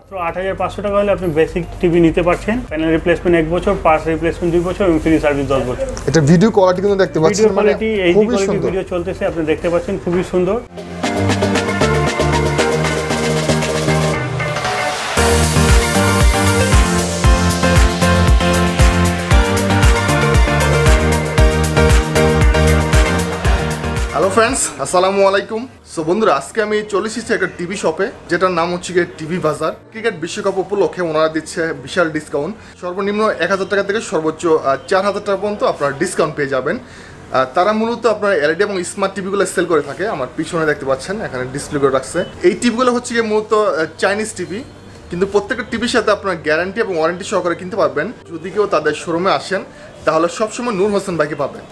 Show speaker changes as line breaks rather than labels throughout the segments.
মাত্র আট হাজার পাঁচশো টাকা হলে আপনি বেসিক টিভি নিতে পারছেন প্যানেল রিপ্লেসমেন্ট এক বছর পার্স রিপ্লেসমেন্ট দুই বছর এবং ফ্রি সার্ভিস দশ বছর এটা ভিডিও কোয়ালিটি কিন্তু দেখতে পাচ্ছেন ভিডিও কোয়ালিটি এই ভিডিও চলতেছে আপনি দেখতে পাচ্ছেন খুবই সুন্দর
ফ্রেন্ডস আসসালামু আলাইকুম সো বন্ধুরা আজকে আমি চলে এসেছি একটা টিভি শপে যেটার নাম হচ্ছে গিয়ে টিভি বাজার ক্রিকেট বিশ্বকাপ উপলক্ষে ওনারা দিচ্ছে বিশাল ডিসকাউন্ট সর্বনিম্ন এক হাজার টাকা থেকে সর্বোচ্চ চার হাজার টাকা পর্যন্ত আপনারা ডিসকাউন্ট পেয়ে যাবেন তারা মূলত আপনার এলইডি e এবং স্মার্ট টিভিগুলো সেল করে থাকে আমার পিছনে দেখতে পাচ্ছেন এখানে ডিসপ্লে করে রাখছে এই টিভিগুলো হচ্ছে গিয়ে মূলত চাইনিজ টিভি কিন্তু প্রত্যেকটা টিভির সাথে আপনার গ্যারান্টি এবং ওয়ারেন্টি সহকারে কিনতে পারবেন যদি কেউ তাদের শোরুমে আসেন
তাহলে সবসময় নূর হোসেন ভাইকে পাবেন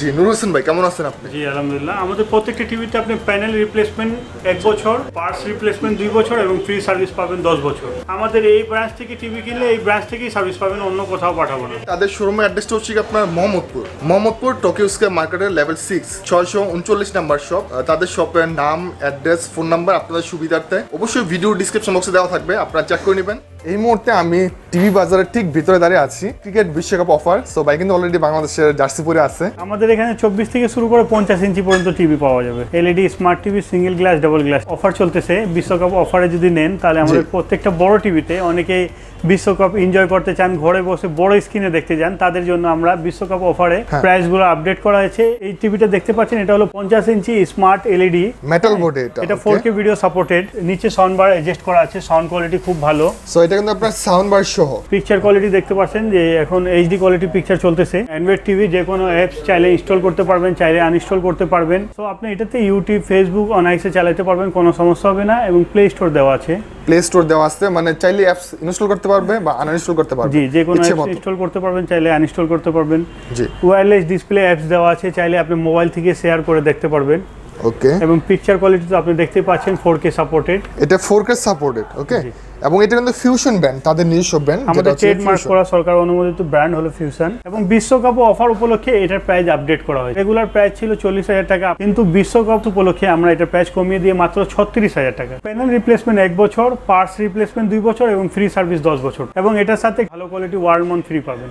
জি নুর হোসেন ভাই কেমন আছেন আপনি জি আলহামদুলিল্লাহ আমাদের প্রত্যেকটা টিভিতে আপনি প্যানেল রিপ্লেসমেন্ট এক বছর পার্টস রিপ্লেসমেন্ট দুই বছর এবং ফ্রি সার্ভিস পাবেন দশ বছর আমাদের এই ব্রাঞ্চ থেকে টিভি কিনলে এই ব্রাঞ্চ থেকেই সার্ভিস পাবেন অন্য কোথাও পাঠাবো না তাদের শোরুমের
অ্যাড্রেসটা হচ্ছে আপনার মোহাম্মদপুর মোহাম্মদপুর টোকিও স্কোয়ার মার্কেটের লেভেল সিক্স ছয়শো উনচল্লিশ নাম্বার শপ তাদের শপের নাম অ্যাড্রেস ফোন নাম্বার আপনাদের সুবিধার্থে অবশ্যই ভিডিও ডিসক্রিপশন বক্সে দেওয়া থাকবে আপনারা চেক করে নেবেন এই মুহূর্তে আমি টিভি বাজারের ঠিক ভিতরে দাঁড়িয়ে আছি ক্রিকেট বিশ্বকাপ অফার সো
ভাই কিন্তু অলরেডি বাংলাদেশের জার্সি পরে আছে আমাদের এখানে চব্বিশ থেকে শুরু করে পঞ্চাশ ইঞ্চি পর্যন্ত টিভি পাওয়া যাবে LED smart TV single glass double glass offer চলতেছে বিশ্বকাপ অফারে যদি নেন তাহলে আমাদের প্রত্যেকটা বড় টিভিতে অনেকেই বিশ্বকাপ এনজয় করতে চান ঘরে বসে বড় স্ক্রিনে দেখতে চান তাদের জন্য আমরা বিশ্বকাপ অফারে হ্যাঁ। প্রাইস গুলো আপডেট করা হয়েছে এই টিভিটা দেখতে পাচ্ছেন এটা হলো পঞ্চাশ ইঞ্চি স্মার্ট এলইডি মেটাল বোর্ডে এটা ফোর কে ভিডিও সাপোর্টেড নিচে সাউন্ড বার অ্যাডজাস্ট করা আছে সাউন্ড কোয়ালিটি খুব ভালো সো এটা আপনার সাউন্ড বার সহ পিকচার কোয়ালিটি দেখতে পাচ্ছেন যে এখন এইচডি কোয়ালিটি পিকচার চলতেছে অ্যান্ড্রয়েড টিভি যে কোনো অ্যাপস চাইলে ইনস্টল করতে পারবেন চাইলে আনইনস্টল করতে পারবেন তো আপনি এটাতে ইউটিউব ফেসবুক অনায়াসে চালাতে পারবেন কোনো সমস্যা হবে না এবং প্লে স্টোর দেওয়া আছে প্লে স্টোর দেওয়া আছে মানে চাইলে অ্যাপস ইনস্টল করতে পারবে বা আনইনস্টল করতে পারবে জি যে কোনো অ্যাপস ইনস্টল করতে পারবেন চাইলে আনইনস্টল করতে পারবেন জি ওয়্যারলেস ডিসপ্লে অ্যাপস দেওয়া আছে চাইলে আপনি মোবাইল থেকে শেয়ার করে দেখতে পারবেন ওকে এবং পিকচার কোয়ালিটি তো আপনি দেখতে পাচ্ছেন 4K সাপোর্টেড এটা 4K সাপোর্টেড ওকে
এবং এটা কিন্তু ফিউশন ব্র্যান্ড তাদের নিজস্ব ব্র্যান্ড আমাদের ট্রেডমার্ক
করা সরকার অনুমোদিত ব্র্যান্ড হলো ফিউশন এবং বিশ্বকাপ অফার উপলক্ষে এটার প্রাইস আপডেট করা হয় রেগুলার প্রাইস ছিল চল্লিশ হাজার টাকা কিন্তু বিশ্বকাপ উপলক্ষে আমরা এটার প্রাইস কমিয়ে দিয়ে মাত্র ছত্রিশ হাজার টাকা প্যানেল রিপ্লেসমেন্ট এক বছর পার্টস রিপ্লেসমেন্ট দুই বছর এবং ফ্রি সার্ভিস দশ বছর এবং এটার সাথে ভালো কোয়ালিটি ওয়ার্ল্ড মন ফ্রি পাবেন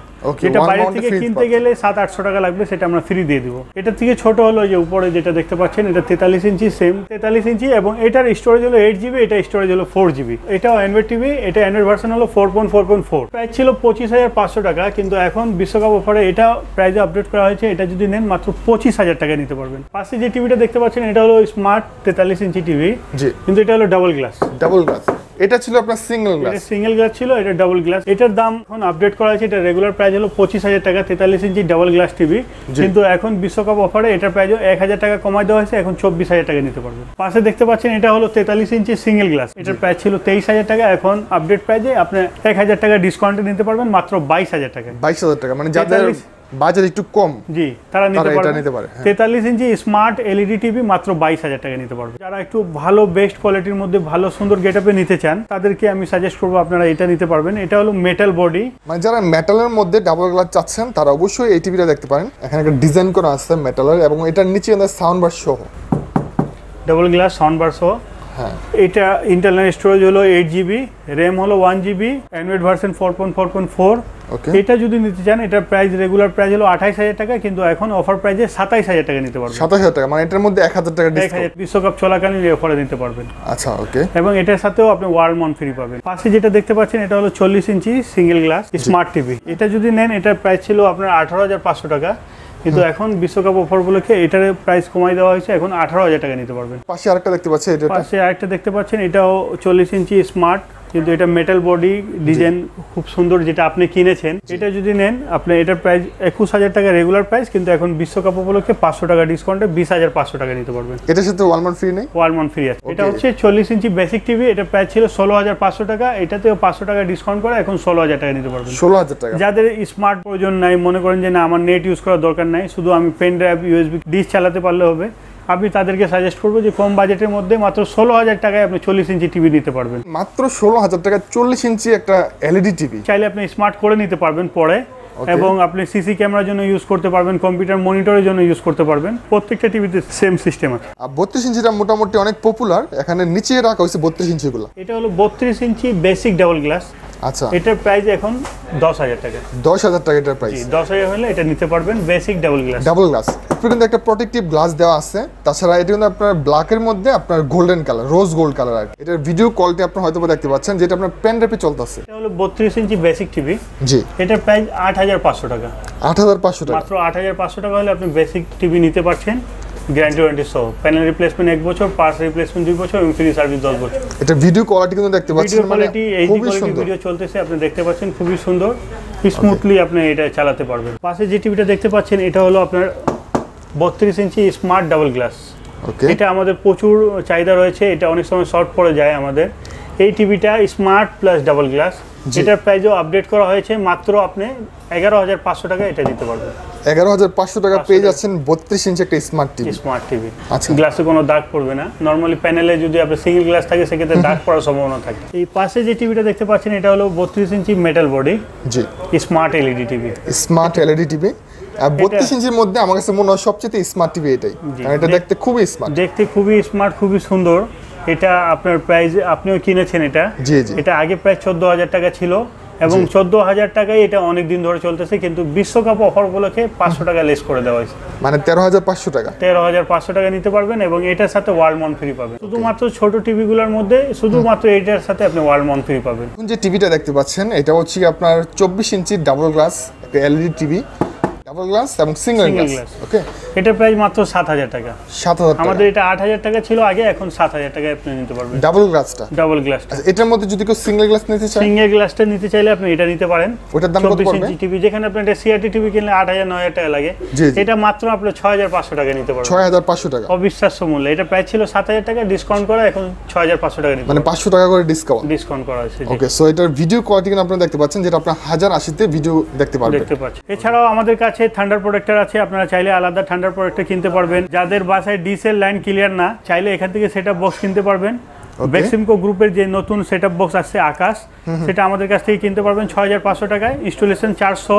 এটা বাইরে থেকে কিনতে গেলে সাত আটশো টাকা লাগবে সেটা আমরা ফ্রি দিয়ে দিব এটা থেকে ছোট হলো যে উপরে যেটা দেখতে পাচ্ছেন এটা তেতাল্লিশ ইঞ্চি সেম তেতাল্লিশ ইঞ্চি এবং এটার স্টোরেজ হলো এইট জিবি এটা স্টোরেজ হলো ফোর জিবি এটাও অ্যান্ড্রয়েড অ্যান্ড্রয়েড টিভি এটা অ্যান্ড্রয়েড ভার্সন হলো four point four point four price ছিল পঁচিশ হাজার পাঁচশো টাকা কিন্তু এখন বিশ্বকাপ অফারে এটা প্রাইজে আপডেট করা হয়েছে এটা যদি নেন মাত্র পঁচিশ হাজার টাকা নিতে পারবেন পাশে যে টিভিটা দেখতে পাচ্ছেন এটা হলো স্মার্ট তেতাল্লিশ ইঞ্চি টিভি কিন্তু এটা হলো ডাবল গ্লাস ডাবল গ্লাস এটা ছিল আপনার সিঙ্গেল গ্লাস সিঙ্গেল গ্লাস ছিল এটা ডাবল গ্লাস এটার দাম এখন আপডেট করা আছে এটা রেগুলার প্রাইস হলো পঁচিশ হাজার টাকা তেতাল্লিশ ইঞ্চি ডাবল গ্লাস টিভি কিন্তু এখন বিশ্বকাপ অফারে এটার প্রাইস এক হাজার টাকা কমায় দেওয়া হয়েছে এখন চব্বিশ হাজার টাকা নিতে পারবেন পাশে দেখতে পাচ্ছেন এটা হলো তেতাল্লিশ ইঞ্চি সিঙ্গেল গ্লাস এটার প্রাইস ছিল তেইশ হাজার টাকা এখন আপডেট প্রাইসে আপনি এক হাজার টাকা ডিসকাউন্টে নিতে পারবেন মাত্র বাইশ হাজার টাকা বাইশ হাজার টাকা
মানে যাদের বাজার একটু কম জি
তারা নিতে পারে হ্যাঁ। তেতাল্লিশ ইঞ্চি স্মার্ট এলইডি টিভি মাত্র বাইশ হাজার টাকা নিতে পারবে যারা একটু ভালো বেস্ট কোয়ালিটির মধ্যে ভালো সুন্দর গেট নিতে চান তাদেরকে আমি সাজেস্ট করবো আপনারা এটা নিতে পারবেন এটা হলো মেটাল বডি মানে যারা মেটালের মধ্যে ডাবল গ্লাস চাচ্ছেন
তারা অবশ্যই এই টিভিটা দেখতে পারেন এখানে একটা ডিজাইন করা আছে মেটালের এবং এটার নিচে সাউন্ড বার সহ
ডাবল গ্লাস সাউন্ড বার সহ হ্যাঁ। এটা ইন্টারনাল স্টোরেজ হলো এইট জিবি র্যাম হলো one GB Android version four point four point four এটা যদি নিতে চান এটা প্রাইস রেগুলার প্রাইস হলো আঠাইশ হাজার টাকা কিন্তু এখন অফার প্রাইসে সাতাইশ হাজার টাকা নিতে পারবেন সাতাইশ হাজার টাকা মানে এটার মধ্যে এক হাজার টাকা ডিসকাউন্ট বিশ্বকাপ চলাকালীন অফারে নিতে পারবেন আচ্ছা ওকে এবং এটার সাথেও আপনি ওয়ার্ল্ড মন ফ্রি পাবেন পাশে যেটা দেখতে পাচ্ছেন এটা হলো চল্লিশ inch single glass smart TV এটা যদি নেন এটার প্রাইস ছিল আপনার আঠারো হাজার পাঁচশো টাকা কিন্তু এখন বিশ্বকাপ অফার উপলক্ষে এটার প্রাইস কমাই দেওয়া হয়েছে এখন আঠারো হাজার টাকা নিতে পারবেন পাশে আরেকটা দেখতে পাচ্ছেন এটা পাশে আরেকটা দেখতে পাচ্ছেন এটাও চল্লিশ ইঞ্চি স্মার্ট কিন্তু এটা মেটাল বডি ডিজাইন খুব সুন্দর যেটা আপনি কিনেছেন এটা যদি নেন আপনি এটার প্রাইস একুশ হাজার টাকা রেগুলার প্রাইস কিন্তু এখন বিশ্বকাপ উপলক্ষে পাঁচশো টাকা ডিসকাউন্টে বিশ হাজার পাঁচশো টাকা নিতে পারবেন এটা শুধু ওয়ালমন ফ্রি নেই ওয়ালমন ফ্রি আছে এটা হচ্ছে চল্লিশ ইঞ্চি বেসিক টিভি এটা প্রাইস ছিল ষোলো হাজার পাঁচশো টাকা এটাতেও পাঁচশো টাকা ডিসকাউন্ট করে এখন ষোলো হাজার টাকা নিতে পারবেন ষোলো হাজার টাকা যাদের স্মার্ট প্রয়োজন নাই মনে করেন যে না আমার নেট ইউজ করার দরকার নাই শুধু আমি পেন ড্রাইভ ইউএসবি ডিস চালাতে পারলে হবে আমি তাদেরকে সাজেস্ট করবো যে কম বাজেটের মধ্যে মাত্র ষোলো হাজার টাকায় আপনি চল্লিশ ইঞ্চি টিভি নিতে পারবেন মাত্র ষোলো হাজার টাকায় চল্লিশ ইঞ্চি একটা এলইডি টিভি e চাইলে আপনি স্মার্ট করে নিতে পারবেন পরে এবং আপনি সিসি ক্যামেরার জন্য ইউজ করতে পারবেন কম্পিউটার মনিটরের জন্য ইউজ করতে পারবেন প্রত্যেকটা টিভিতে সেম সিস্টেম আছে আর বত্রিশ ইঞ্চিটা মোটামুটি অনেক পপুলার এখানে নিচে রাখা হয়েছে বত্রিশ ইঞ্চিগুলো এটা হলো বত্রিশ ইঞ্চি বেসিক ডাবল গ্লাস আচ্ছা এটার প্রাইস এখন দশ হাজার টাকা
দশ হাজার টাকা এটার প্রাইস হাজার
হলে এটা নিতে পারবেন basic double glass
double glass উপরে কিন্তু একটা প্রোটেক্টিভ গ্লাস দেওয়া আছে তাছাড়া এটা কিন্তু আপনার ব্ল্যাকের মধ্যে আপনার golden colour rose gold colour আর এটার ভিডিও কোয়ালিটি আপনার হয়তো দেখতে পাচ্ছেন যেটা আপনার
প্যানড্রাইভে চলতেছে এটা হলো বত্রিশ ইঞ্চি বেসিক টিভি জি এটার প্রাইস পাঁচশো টাকা
আট হাজার পাঁচশো টাকা মাত্র
পাঁচশো টাকা হলে আপনি বেসিক টিভি নিতে পারছেন গ্যারান্টি ওয়ারেন্টি সহ প্যানেল রিপ্লেসমেন্ট এক বছর পার্টস রিপ্লেসমেন্ট দুই বছর এবং ফ্রি সার্ভিস দশ বছর
এটা ভিডিও কোয়ালিটি কিন্তু
দেখতে পাচ্ছেন ভিডিও কোয়ালিটি এই কোয়ালিটি ভিডিও চলতেছে আপনি দেখতে পাচ্ছেন খুবই সুন্দর স্মুথলি আপনি এটা চালাতে পারবেন পাশে যে টিভিটা দেখতে পাচ্ছেন এটা হলো আপনার বত্রিশ ইঞ্চি স্মার্ট ডাবল গ্লাস এটা আমাদের প্রচুর চাহিদা রয়েছে এটা অনেক সময় শর্ট পড়ে যায় আমাদের এই টিভিটা স্মার্ট প্লাস ডাবল গ্লাস এটার প্রাইজও আপডেট করা হয়েছে মাত্র আপনি এগারো হাজার পাঁচশো টাকা এটা দিতে পারবেন এগারো হাজার পাঁচশো টাকা পেয়ে যাচ্ছেন বত্রিশ ইঞ্চি একটা স্মার্ট টিভি স্মার্ট টিভি আচ্ছা গ্লাসে কোনো দাগ পড়বে না নর্মালি প্যানেলে যদি আপনার সিঙ্গেল গ্লাস থাকে সেক্ষেত্রে দাগ পড়ার সম্ভাবনা থাকে এই পাশে যে টিভিটা দেখতে পাচ্ছেন এটা হলো বত্রিশ inch metal body G smart LED TV
smart LED
TV বত্রিশ ইঞ্চির মধ্যে আমার কাছে মনে হয় সবচেয়ে স্মার্ট টিভি এটাই এটা দেখতে খুবই স্মার্ট দেখতে খুবই স্মার্ট খুবই সুন্দর এটা আপনার প্রাইস আপনিও কিনেছেন এটা এটা আগে প্রায় চোদ্দ হাজার টাকা ছিল এবং চোদ্দ হাজার টাকায় এটা অনেক দিন ধরে চলতেছে কিন্তু বিশ্বকাপ অফার গুলোকে পাঁচশো টাকা লেস করে দেওয়া হয়েছে মানে তেরো হাজার পাঁচশো টাকা তেরো হাজার পাঁচশো টাকা নিতে পারবেন এবং এটার সাথে ওয়ার্ল্ড মন ফ্রি পাবেন শুধুমাত্র ছোট টিভিগুলোর মধ্যে শুধুমাত্র এটার সাথে আপনি ওয়ার্ল্ড মন ফ্রি পাবেন যে টিভিটা দেখতে পাচ্ছেন এটা হচ্ছে আপনার চব্বিশ ইঞ্চির double glass LED TV double glass এবং সিঙ্গেল গ্লাস ওকে এটা প্রাইস মাত্র 7000 টাকা 7000 টাকা আমাদের এটা 8000 টাকা ছিল আগে এখন 7000 টাকায় আপনি নিতে পারবেন ডাবল গ্লাসটা ডাবল গ্লাসটা আচ্ছা এটার মধ্যে যদি কেউ সিঙ্গেল গ্লাস নিতে চায় সিঙ্গেল গ্লাসটা নিতে চাইলে আপনি এটা নিতে পারেন ওটার দাম কত পড়বে টিভি যেখানে আপনি এটা সিআরটি টিভি কিনলে 8000 9000 টাকা লাগে এটা মাত্র আপনি 6500 টাকা নিতে পারবেন 6500 টাকা অবিশ্বাস্য মূল্য এটা প্রাইস ছিল 7000 টাকা ডিসকাউন্ট করা এখন 6500 টাকা নিতে মানে 500
টাকা করে ডিসকাউন্ট ডিসকাউন্ট করা হয়েছে ওকে সো এটার ভিডিও কোয়ালিটি আপনি দেখতে পাচ্ছেন যেটা আপনি 1080 তে ভিডিও দেখতে পারবেন দেখতে
পাচ্ছেন এছাড়াও আমাদের কাছে কাছে থান্ডার প্রোডাক্টার আছে আপনারা চাইলে আলাদা থান্ডার প্রোডাক্টার কিনতে পারবেন যাদের বাসায় ডিসেল লাইন ক্লিয়ার না চাইলে এখান থেকে সেটা বক্স কিনতে পারবেন বেক্সিমকো গ্রুপের যে নতুন সেট বক্স আসছে আকাশ সেটা আমাদের কাছ থেকে কিনতে পারবেন ছয় টাকায় ইনস্টলেশন চারশো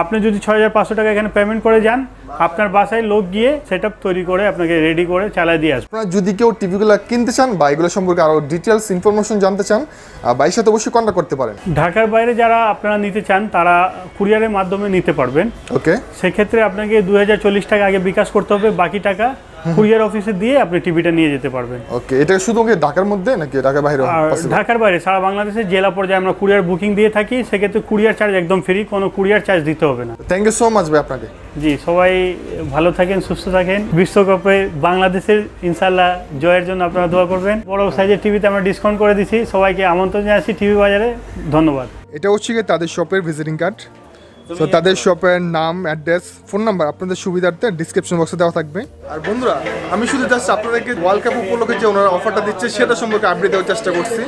আপনি যদি ছয় হাজার পাঁচশো টাকা এখানে পেমেন্ট করে যান আপনার বাসায় লোক গিয়ে সেট তৈরি করে আপনাকে রেডি করে চালাই দিয়ে আসবে আপনারা যদি
কেউ টিভিগুলো কিনতে চান বা এগুলো সম্পর্কে আরও ডিটেলস ইনফরমেশন জানতে চান বাইর সাথে
অবশ্যই কন্ট্যাক্ট করতে পারেন ঢাকার বাইরে যারা আপনারা নিতে চান তারা কুরিয়ারের মাধ্যমে নিতে পারবেন ওকে সেক্ষেত্রে আপনাকে দু টাকা আগে বিকাশ করতে হবে বাকি টাকা কুরিয়ার অফিসে দিয়ে আপনি টিভিটা নিয়ে যেতে পারবেন ওকে এটা শুধু ঢাকার মধ্যে নাকি ঢাকার বাইরে ঢাকার বাইরে সারা বাংলাদেশে জেলা পর্যায়ে আমরা কুরিয়ার বুকিং দিয়ে থাকি সেক্ষেত্রে কুরিয়ার চার্জ একদম ফ্রি কোনো কুরিয়ার চার্জ দিতে হবে না থ্যাংক ইউ সো মাচ ভাই আপনাকে জি সবাই ভালো থাকেন সুস্থ থাকেন বিশ্বকাপে বাংলাদেশের ইনশাল্লাহ জয়ের জন্য আপনারা দোয়া করবেন বড় সাইজের টিভিতে আমরা ডিসকাউন্ট করে দিছি সবাইকে আমন্ত্রণ জানাচ্ছি টিভি বাজারে ধন্যবাদ এটা হচ্ছে তাদের শপের ভিজিটিং কার্ড তো তাদের শপের
নাম অ্যাড্রেস ফোন নাম্বার আপনাদের সুবিধার্থে ডিসক্রিপশন বক্সে দেওয়া থাকবে আর বন্ধুরা আমি শুধু জাস্ট আপনাদেরকে ওয়ার্ল্ড কাপ উপলক্ষে যে ওনারা অফারটা দিচ্ছে সেটা সম্পর্কে আপডেট দেওয়ার চেষ্টা করছি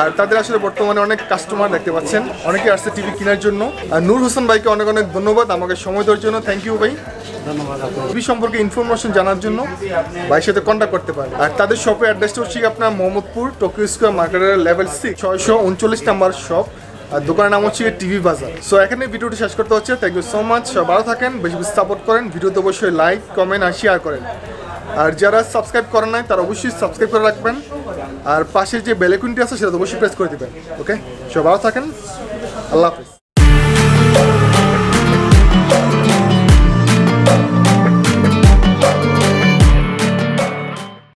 আর তাদের আসলে বর্তমানে অনেক কাস্টমার দেখতে পাচ্ছেন অনেকে আসছে টিভি কেনার জন্য আর নূর হোসেন ভাইকে অনেক অনেক ধন্যবাদ আমাকে সময় দেওয়ার জন্য থ্যাংক ইউ ভাই ধন্যবাদ টিভি সম্পর্কে ইনফরমেশন জানার জন্য ভাইয়ের সাথে কন্ট্যাক্ট করতে পারেন আর তাদের শপের অ্যাড্রেসটা হচ্ছে আপনার মোহাম্মদপুর টোকিও স্কোয়ার মার্কেটের লেভেল সিক্স ছয়শো উনচল্লিশ নাম্বার শপ আর দোকানের নাম হচ্ছে টিভি বাজার সো এখানে ভিডিওটি শেষ করতে হচ্ছে থ্যাংক ইউ সো মাচ ভালো থাকেন বেশি বেশি সাপোর্ট করেন ভিডিওতে অবশ্যই লাইক কমেন্ট আর শেয়ার করেন আর যারা সাবস্ক্রাইব করেন নাই তারা অবশ্যই সাবস্ক্রাইব করে রাখবেন আর পাশে যে বেলেকুনটি আছে সেটা অবশ্যই প্রেস করে দেবেন ওকে সব ভালো থাকেন আল্লাহ হাফিজ